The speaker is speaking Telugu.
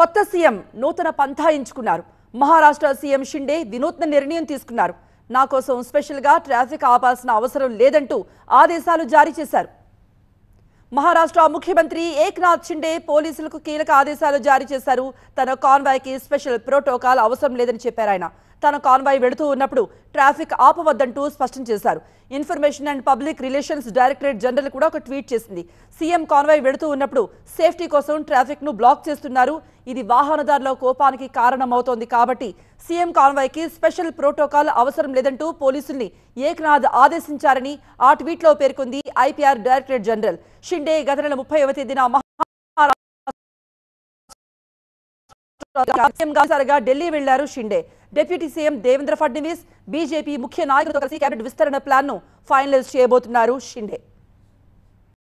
కొత్త సీఎం నూతన పంథా ఎంచుకున్నారు మహారాష్ట్ర సీఎం షిండే వినూత్న నిర్ణయం తీసుకున్నారు నా కోసం స్పెషల్గా ట్రాఫిక్ ఆపాల్సిన అవసరం లేదంటూ ఆదేశాలు జారీ చేశారు మహారాష్ట్ర ముఖ్యమంత్రి ఏక్నాథ్ షిండే పోలీసులకు కీలక ఆదేశాలు జారీ చేశారు తన కాన్వాయ్కి స్పెషల్ ప్రోటోకాల్ అవసరం లేదని చెప్పారు ఆయన తన కాన్వాయ్ వెడుతూ ఉన్నప్పుడు ట్రాఫిక్ ఆపవద్దంటూ స్పష్టం చేశారు information and public relations directorate general కూడా ఒక ట్వీట్ చేసింది సీఎం కాన్వాయ్ వెడుతూ ఉన్నప్పుడు సేఫ్టీ కోసం ట్రాఫిక్ను బ్లాక్ చేస్తున్నారు ఇది వాహనదారుల కోపానికి కారణమవుతోంది కాబట్టి సీఎం కాన్వాయ్కి స్పెషల్ ప్రోటోకాల్ అవసరం లేదంటూ పోలీసుల్ని ఏక్నాథ్ ఆదేశించారని ఆ ట్వీట్లో పేర్కొంది ఐపీఆర్ డైరెక్టరేట్ జనరల్ షిండే గత నెల ముప్పైవ తేదీన సీఎంగా ఢిల్లీ వెళ్లారు Shinde deputy CM Devendra Fadnavis BJP ముఖ్య నాయకులతో కలిసి కేబినెట్ విస్తరణ ప్లాన్ ను ఫైనలైజ్ చేయబోతున్నారు షిండే